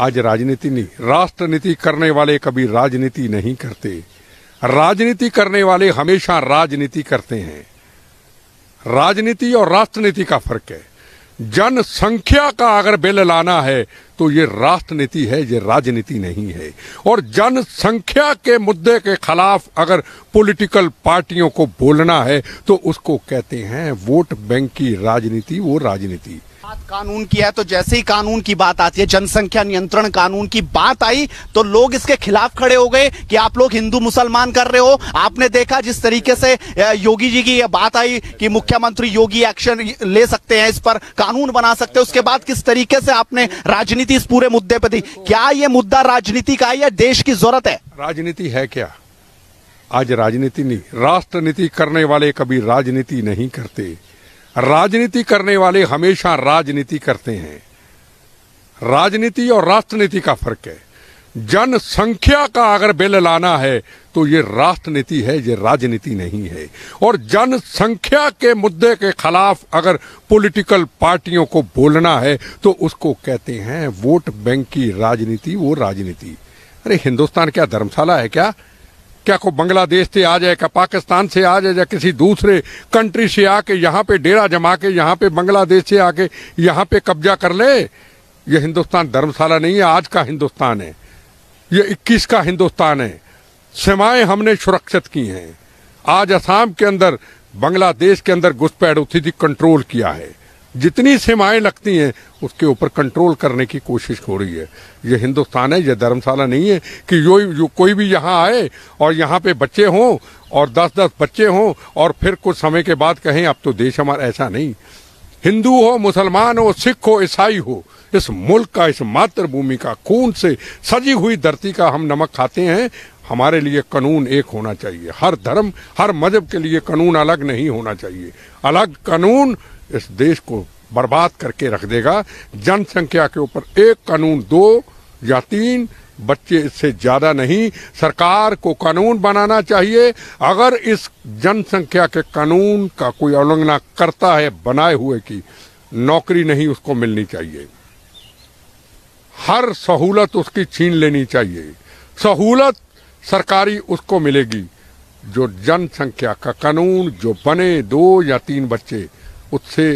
आज राजनीति नहीं राष्ट्रनीति करने वाले कभी राजनीति नहीं करते राजनीति करने वाले हमेशा राजनीति करते हैं राजनीति और राष्ट्रनीति का फर्क है जनसंख्या का अगर बिल लाना है तो ये राष्ट्रनीति है ये राजनीति नहीं है और जनसंख्या के मुद्दे के खिलाफ अगर पॉलिटिकल पार्टियों को बोलना है तो उसको कहते हैं वोट बैंक की राजनीति वो राजनीति बात कानून की है तो जैसे ही कानून की बात आती है जनसंख्या नियंत्रण कानून की बात आई तो लोग इसके खिलाफ खड़े हो गए कि आप लोग हिंदू मुसलमान कर रहे हो आपने देखा जिस तरीके से योगी जी की यह बात आई कि मुख्यमंत्री योगी एक्शन ले सकते हैं इस पर कानून बना सकते हैं उसके बाद किस तरीके से आपने राजनीति इस पूरे मुद्दे पर दी क्या ये मुद्दा राजनीति का है या देश की जरूरत है राजनीति है क्या आज राजनीति नहीं राष्ट्रनीति करने वाले कभी राजनीति नहीं करते राजनीति करने वाले हमेशा राजनीति करते हैं राजनीति और राष्ट्रनीति का फर्क है जनसंख्या का अगर बिल लाना है तो ये राष्ट्रनीति है ये राजनीति नहीं है और जनसंख्या के मुद्दे के खिलाफ अगर पॉलिटिकल पार्टियों को बोलना है तो उसको कहते हैं वोट बैंक की राजनीति वो राजनीति अरे हिंदुस्तान क्या धर्मशाला है क्या क्या को बांग्लादेश से आ जाए क्या पाकिस्तान से आ जाए या किसी दूसरे कंट्री से आके यहाँ पे डेरा जमा के यहाँ पे बांग्लादेश से आके यहाँ पे कब्जा कर ले ये हिंदुस्तान धर्मशाला नहीं है आज का हिंदुस्तान है ये 21 का हिंदुस्तान है सेवाएं हमने सुरक्षित की हैं आज असम के अंदर बांग्लादेश के अंदर घुसपैठ उसी थी कंट्रोल किया है जितनी सीमाएं लगती हैं उसके ऊपर कंट्रोल करने की कोशिश हो रही है ये हिंदुस्तान है ये धर्मशाला नहीं है कि यो, यो कोई भी यहाँ आए और यहाँ पे बच्चे हों और दस दस बच्चे हों और फिर कुछ समय के बाद कहें अब तो देश हमारा ऐसा नहीं हिंदू हो मुसलमान हो सिख हो ईसाई हो इस मुल्क का इस मातृभूमि का खून से सजी हुई धरती का हम नमक खाते हैं हमारे लिए कानून एक होना चाहिए हर धर्म हर मजहब के लिए कानून अलग नहीं होना चाहिए अलग कानून इस देश को बर्बाद करके रख देगा जनसंख्या के ऊपर एक कानून दो या तीन बच्चे इससे ज्यादा नहीं सरकार को कानून बनाना चाहिए अगर इस जनसंख्या के कानून का कोई उल्लंघना करता है बनाए हुए की नौकरी नहीं उसको मिलनी चाहिए हर सहूलत उसकी छीन लेनी चाहिए सहूलत सरकारी उसको मिलेगी जो जनसंख्या का कानून जो बने दो या तीन बच्चे उससे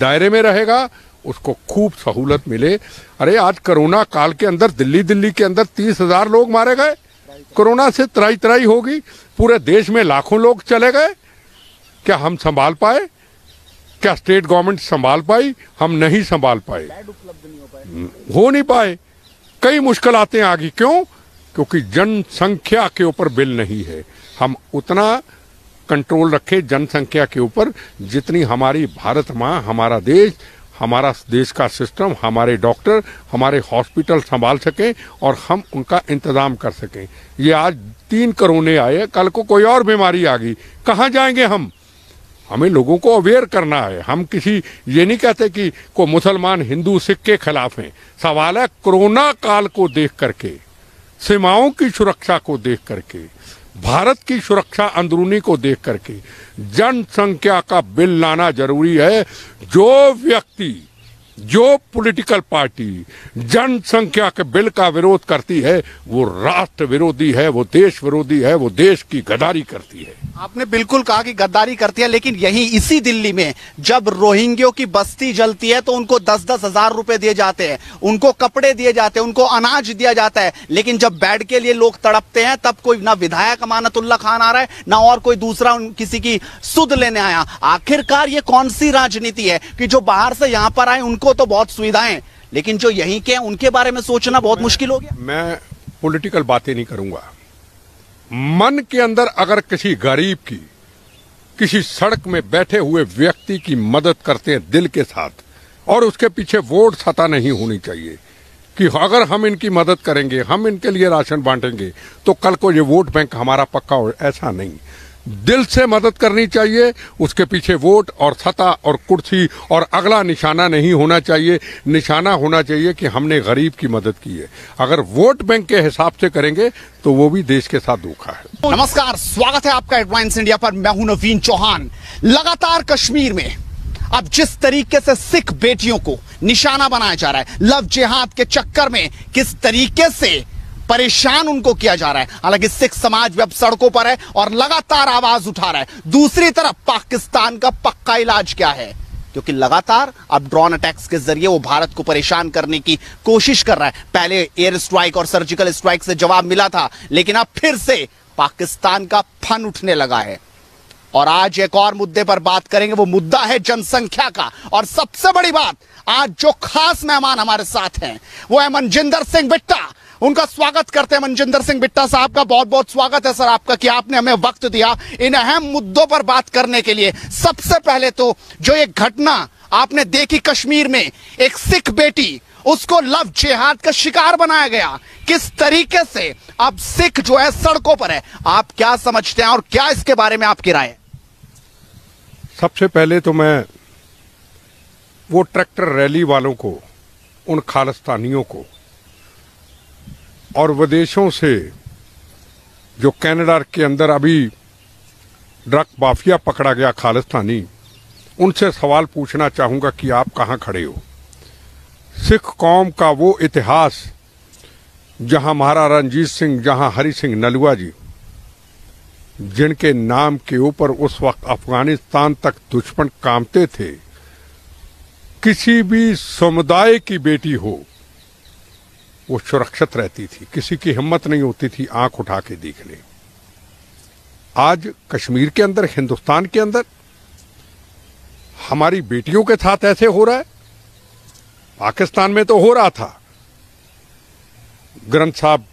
दायरे में रहेगा उसको खूब सहूलत मिले अरे आज कोरोना काल के अंदर दिल्ली दिल्ली के अंदर तीस हजार लोग मारे गए कोरोना से तराई तराई होगी पूरे देश में लाखों लोग चले गए क्या हम संभाल पाए क्या स्टेट गवर्नमेंट संभाल पाई हम नहीं संभाल पाए हो नहीं पाए कई मुश्किल आते हैं आगे क्यों क्योंकि जनसंख्या के ऊपर बिल नहीं है हम उतना कंट्रोल रखे जनसंख्या के ऊपर जितनी हमारी भारत माँ हमारा देश हमारा देश का सिस्टम हमारे डॉक्टर हमारे हॉस्पिटल संभाल सकें और हम उनका इंतजाम कर सकें ये आज तीन करोने आए कल को कोई और बीमारी आ गई कहाँ जाएंगे हम हमें लोगों को अवेयर करना है हम किसी ये नहीं कहते कि को मुसलमान हिंदू सिख के खिलाफ हैं सवाल है कोरोना काल को देख करके सीमाओं की सुरक्षा को देख करके भारत की सुरक्षा अंदरूनी को देख करके जनसंख्या का बिल लाना जरूरी है जो व्यक्ति जो पॉलिटिकल पार्टी जनसंख्या के बिल का विरोध करती है वो राष्ट्र विरोधी है वो देश विरोधी है वो देश की गदारी करती है आपने बिल्कुल कहा कि गद्दारी करती है लेकिन यही इसी दिल्ली में जब रोहिंग्यो की बस्ती जलती है तो उनको दस दस हजार रुपए दिए जाते हैं उनको कपड़े दिए जाते हैं उनको अनाज दिया जाता है लेकिन जब बेड के लिए लोग तड़पते हैं तब कोई ना विधायक अमानतुल्ला खान आ रहा है ना और कोई दूसरा किसी की सुध लेने आया आखिरकार ये कौन सी राजनीति है कि जो बाहर से यहाँ पर आए उनको तो बहुत सुविधाएं लेकिन जो यही के उनके बारे में सोचना बहुत मुश्किल हो गया मैं पोलिटिकल बातें नहीं करूंगा मन के अंदर अगर किसी गरीब की किसी सड़क में बैठे हुए व्यक्ति की मदद करते हैं दिल के साथ और उसके पीछे वोट सता नहीं होनी चाहिए कि अगर हम इनकी मदद करेंगे हम इनके लिए राशन बांटेंगे तो कल को ये वोट बैंक हमारा पक्का हो ऐसा नहीं दिल से मदद करनी चाहिए उसके पीछे वोट और सता और कुर्सी और अगला निशाना नहीं होना चाहिए निशाना होना चाहिए कि हमने गरीब की मदद की है अगर वोट बैंक के हिसाब से करेंगे तो वो भी देश के साथ धोखा है नमस्कार स्वागत है आपका एडवांस इंडिया पर मैं हूं नवीन चौहान लगातार कश्मीर में अब जिस तरीके से सिख बेटियों को निशाना बनाया जा रहा है लव जिहाद के चक्कर में किस तरीके से परेशान उनको किया जा रहा है हालांकि सिख समाज भी अब सड़कों पर है और लगातार आवाज उठा रहा है दूसरी तरफ पाकिस्तान का पक्का इलाज क्या है क्योंकि लगातार अब ड्रोन अटैक्स के जरिए वो भारत को परेशान करने की कोशिश कर रहा है पहले एयर स्ट्राइक और सर्जिकल स्ट्राइक से जवाब मिला था लेकिन अब फिर से पाकिस्तान का फन उठने लगा है और आज एक और मुद्दे पर बात करेंगे वो मुद्दा है जनसंख्या का और सबसे बड़ी बात आज जो खास मेहमान हमारे साथ हैं वो है मनजिंदर सिंह बिट्टा उनका स्वागत करते हैं मनजिंदर सिंह बिट्टा साहब का बहुत बहुत स्वागत है सर आपका कि आपने हमें वक्त दिया इन अहम मुद्दों पर बात करने के लिए सबसे पहले तो जो एक घटना आपने देखी कश्मीर में एक सिख बेटी उसको लव जेहाद का शिकार बनाया गया किस तरीके से अब सिख जो है सड़कों पर है आप क्या समझते हैं और क्या इसके बारे में आपकी राय सबसे पहले तो मैं वो ट्रैक्टर रैली वालों को उन खालिस्तानियों को और विदेशों से जो कनाडा के अंदर अभी ड्रग माफिया पकड़ा गया खालिस्तानी उनसे सवाल पूछना चाहूँगा कि आप कहाँ खड़े हो सिख कौम का वो इतिहास जहाँ महाराजा रंजीत सिंह जहाँ हरि सिंह नलुआ जी जिनके नाम के ऊपर उस वक्त अफगानिस्तान तक दुश्मन कामते थे किसी भी समुदाय की बेटी हो वो सुरक्षित रहती थी किसी की हिम्मत नहीं होती थी आंख उठा के देखने आज कश्मीर के अंदर हिंदुस्तान के अंदर हमारी बेटियों के साथ ऐसे हो रहा है पाकिस्तान में तो हो रहा था ग्रंथ साहब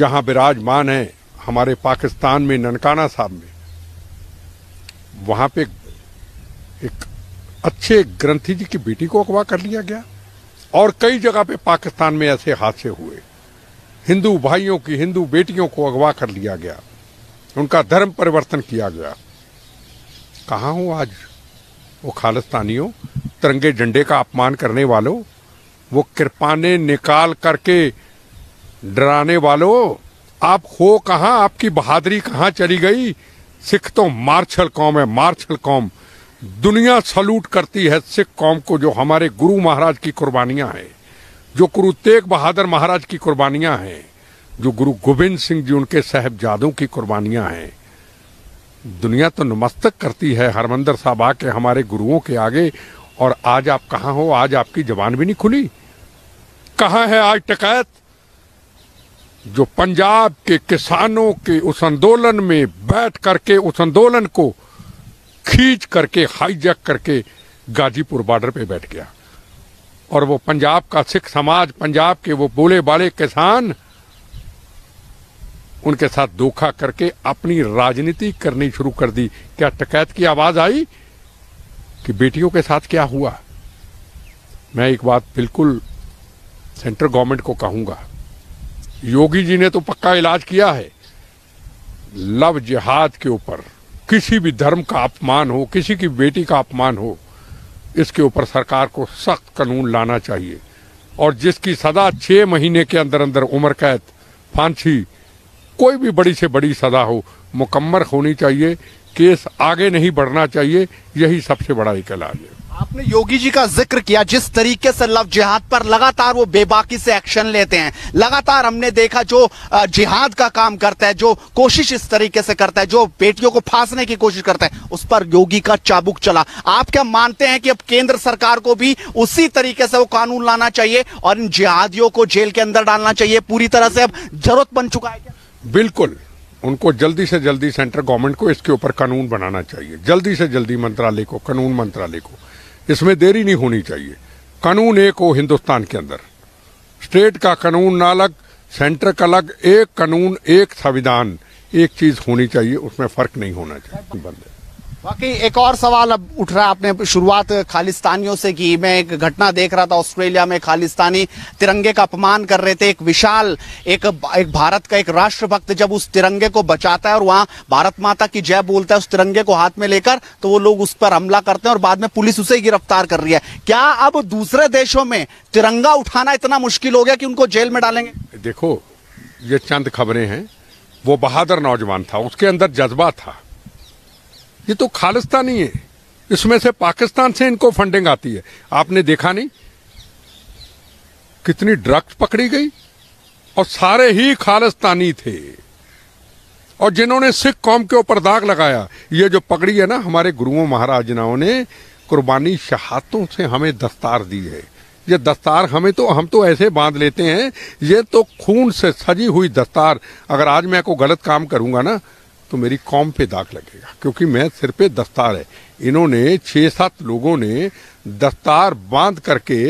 जहां विराजमान है हमारे पाकिस्तान में ननकाना साहब में वहां पे एक अच्छे ग्रंथी जी की बेटी को अगवा कर लिया गया और कई जगह पे पाकिस्तान में ऐसे हादसे हुए हिंदू भाइयों की हिंदू बेटियों को अगवा कर लिया गया उनका धर्म परिवर्तन किया गया कहा हूं आज वो खालिस्तानियों तिरंगे झंडे का अपमान करने वालों वो कृपाने निकाल करके डराने वालों आप हो कहा आपकी बहादुरी कहाँ चली गई सिख तो मार्शल कौम है मार्शल कौम दुनिया सल्यूट करती है सिख कौम को जो हमारे गुरु महाराज की कुर्बानियां हैं जो गुरु तेग बहादुर महाराज की कुर्बानियां हैं जो गुरु गोविंद सिंह जी उनके साहेबजादों की कुर्बानियां हैं दुनिया तो नमस्तक करती है हरमंदर साहब आके हमारे गुरुओं के आगे और आज आप कहाँ हो आज आपकी जबान भी नहीं खुली कहाँ है आज टकैत जो पंजाब के किसानों के उस आंदोलन में बैठ करके उस आंदोलन को खींच करके हाईजैक करके गाजीपुर बॉर्डर पे बैठ गया और वो पंजाब का सिख समाज पंजाब के वो बोले बाले किसान उनके साथ धोखा करके अपनी राजनीति करनी शुरू कर दी क्या टकैत की आवाज आई कि बेटियों के साथ क्या हुआ मैं एक बात बिल्कुल सेंट्रल गवर्नमेंट को कहूंगा योगी जी ने तो पक्का इलाज किया है लव जिहाद के ऊपर किसी भी धर्म का अपमान हो किसी की बेटी का अपमान हो इसके ऊपर सरकार को सख्त कानून लाना चाहिए और जिसकी सजा छः महीने के अंदर अंदर उम्र कैद फांसी कोई भी बड़ी से बड़ी सजा हो मुकम्मर होनी चाहिए केस आगे नहीं बढ़ना चाहिए यही सबसे बड़ा इकलाज है आपने योगी जी का जिक्र किया जिस तरीके से लव जिहाद पर लगातार वो बेबाकी से एक्शन लेते हैं लगातार हमने देखा जो जिहाद का काम करता है जो कोशिश इस तरीके से करता है जो बेटियों को फांसने की कोशिश करता है उस पर योगी का चाबुक चला आप क्या मानते हैं कि अब केंद्र सरकार को भी उसी तरीके से वो कानून लाना चाहिए और इन जिहादियों को जेल के अंदर डालना चाहिए पूरी तरह से अब जरूरत बन चुका है बिल्कुल उनको जल्दी से जल्दी सेंट्रल गवर्नमेंट को इसके ऊपर कानून बनाना चाहिए जल्दी से जल्दी मंत्रालय को कानून मंत्रालय को इसमें देरी नहीं होनी चाहिए कानून एक हो हिंदुस्तान के अंदर स्टेट का कानून ना अलग सेंटर का अलग एक कानून एक संविधान एक चीज होनी चाहिए उसमें फर्क नहीं होना चाहिए बंद बाकी एक और सवाल अब उठ रहा है आपने शुरुआत खालिस्तानियों से की मैं एक घटना देख रहा था ऑस्ट्रेलिया में खालिस्तानी तिरंगे का अपमान कर रहे थे एक विशाल एक एक भारत का एक राष्ट्रभक्त जब उस तिरंगे को बचाता है और वहाँ भारत माता की जय बोलता है उस तिरंगे को हाथ में लेकर तो वो लोग उस पर हमला करते हैं और बाद में पुलिस उसे गिरफ्तार कर रही है क्या अब दूसरे देशों में तिरंगा उठाना इतना मुश्किल हो गया कि उनको जेल में डालेंगे देखो ये चंद खबरें हैं वो बहादुर नौजवान था उसके अंदर जज्बा था ये तो खालिस्तानी है इसमें से पाकिस्तान से इनको फंडिंग आती है आपने देखा नहीं कितनी ड्रग्स पकड़ी गई और सारे ही खालिस्तानी थे और जिन्होंने सिख कौम के ऊपर दाग लगाया ये जो पकड़ी है ना हमारे गुरुओं महाराजाओं ने कुर्बानी शहादतों से हमें दस्तार दी है ये दस्तार हमें तो हम तो ऐसे बांध लेते हैं ये तो खून से सजी हुई दस्तार अगर आज मैं को गलत काम करूंगा ना तो मेरी कॉम पे दाग लगेगा क्योंकि मैं सिर पे दस्तार है इन्होंने छः सात लोगों ने दस्तार बांध करके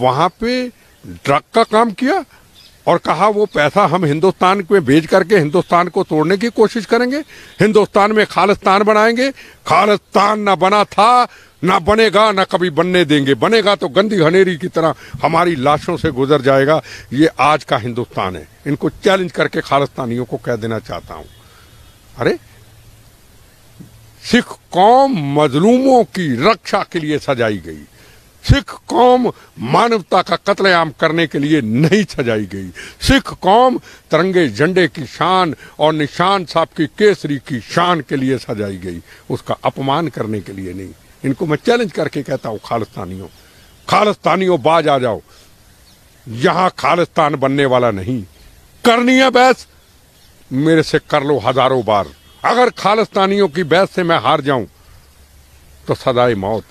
वहाँ पे ड्रग का काम किया और कहा वो पैसा हम हिंदुस्तान में भेज करके हिंदुस्तान को तोड़ने की कोशिश करेंगे हिंदुस्तान में खालिस्तान बनाएंगे खालिस्तान ना बना था ना बनेगा ना कभी बनने देंगे बनेगा तो गंदी हनेरी की तरह हमारी लाशों से गुजर जाएगा ये आज का हिंदुस्तान है इनको चैलेंज करके खालिस्तानियों को कह देना चाहता हूँ अरे सिख कौम मजलूमों की रक्षा के लिए सजाई गई सिख कौम मानवता का कत्लेआम करने के लिए नहीं सजाई गई सिख कौम तिरंगे झंडे की शान और निशान साहब की केसरी की शान के लिए सजाई गई उसका अपमान करने के लिए नहीं इनको मैं चैलेंज करके कहता हूँ खालिस्तानियों खालिस्तानियों बाज आ जाओ यहाँ खालिस्तान बनने वाला नहीं करनी है बस मेरे से कर लो हजारों बार अगर खालिस्तानियों की बहस से मैं हार जाऊं तो सदाए मौत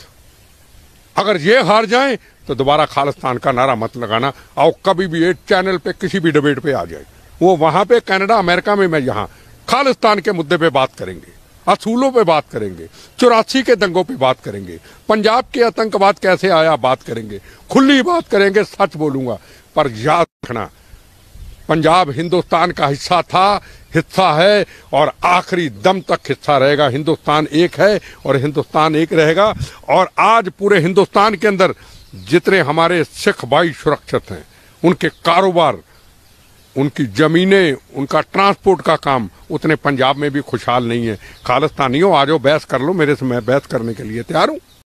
अगर ये हार जाएं तो दोबारा खालिस्तान का नारा मत लगाना और कभी भी एक चैनल पे किसी भी डिबेट पे आ जाए वो वहां पे कनाडा अमेरिका में मैं यहां खालिस्तान के मुद्दे पे बात करेंगे असूलों पे बात करेंगे चौरासी के दंगों पे बात करेंगे पंजाब के आतंकवाद कैसे आया बात करेंगे खुली बात करेंगे सच बोलूंगा पर याद रखना पंजाब हिंदुस्तान का हिस्सा था हिस्सा है और आखिरी दम तक हिस्सा रहेगा हिंदुस्तान एक है और हिंदुस्तान एक रहेगा और आज पूरे हिंदुस्तान के अंदर जितने हमारे सिख भाई सुरक्षित हैं उनके कारोबार उनकी ज़मीनें उनका ट्रांसपोर्ट का काम उतने पंजाब में भी खुशहाल नहीं है खालिस्तानियों आ जाओ बहस कर लो मेरे से मैं बहस करने के लिए तैयार हूँ